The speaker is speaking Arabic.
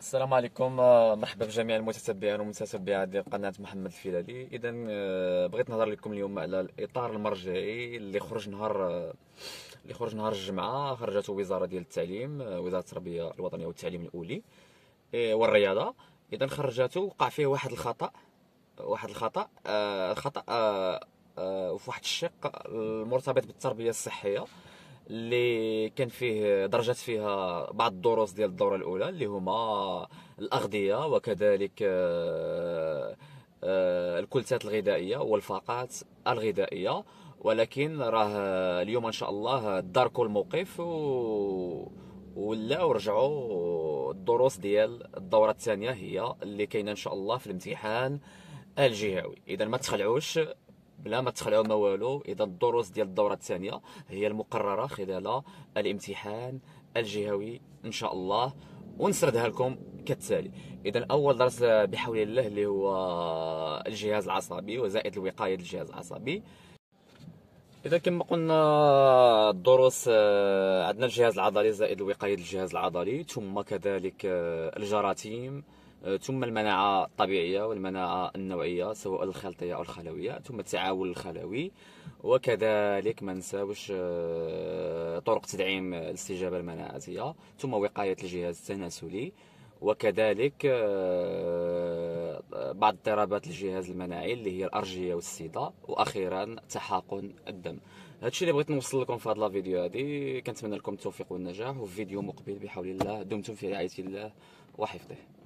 السلام عليكم آه، مرحبا بجميع المتتبعين والمتتبعات ديال قناه محمد الفيلالي اذا آه، بغيت نهضر لكم اليوم على الاطار المرجعي اللي خرج نهار آه، اللي خرج نهار الجمعه خرجته وزاره ديال التعليم وزاره التربيه الوطنيه والتعليم الاولي إيه، والرياضه اذا خرجته وقع فيه واحد الخطا واحد الخطا خطا في واحد الشق المرتبط بالتربيه الصحيه اللي كان فيه درجات فيها بعض الدروس ديال الدوره الاولى اللي هما الاغذيه وكذلك آه، آه، الكلتات الغذائيه والفاقات الغذائيه ولكن راه اليوم ان شاء الله داركوا الموقف و ولا ورجعوا الدروس ديال الدوره الثانيه هي اللي كاينه ان شاء الله في الامتحان الجهوي اذا ما تخلعوش بلا ما تخلعوا ما والو اذا الدروس ديال الدوره الثانيه هي المقرره خلال الامتحان الجهوي ان شاء الله ونسردها لكم كالتالي اذا اول درس بحول الله اللي هو الجهاز العصبي وزائد الوقايه للجهاز العصبي اذا كما قلنا الدروس آه، عندنا الجهاز العضلي زائد الوقايه للجهاز العضلي ثم كذلك آه، الجراثيم ثم المناعة الطبيعية والمناعة النوعية سواء الخلطية أو الخلوية ثم التعاون الخلوي وكذلك ما نساوش آه، طرق تدعيم الاستجابة المناعية ثم وقاية الجهاز التناسلي وكذلك آه، بعض اضطرابات الجهاز المناعي اللي هي الأرجية والسيدة وأخيرا تحاقن الدم هادشي اللي بغيت نوصل لكم في هذا الفيديو هذه كنتمنى لكم التوفيق والنجاح وفي فيديو مقبل بحول الله دمتم في رعاية الله وحفظه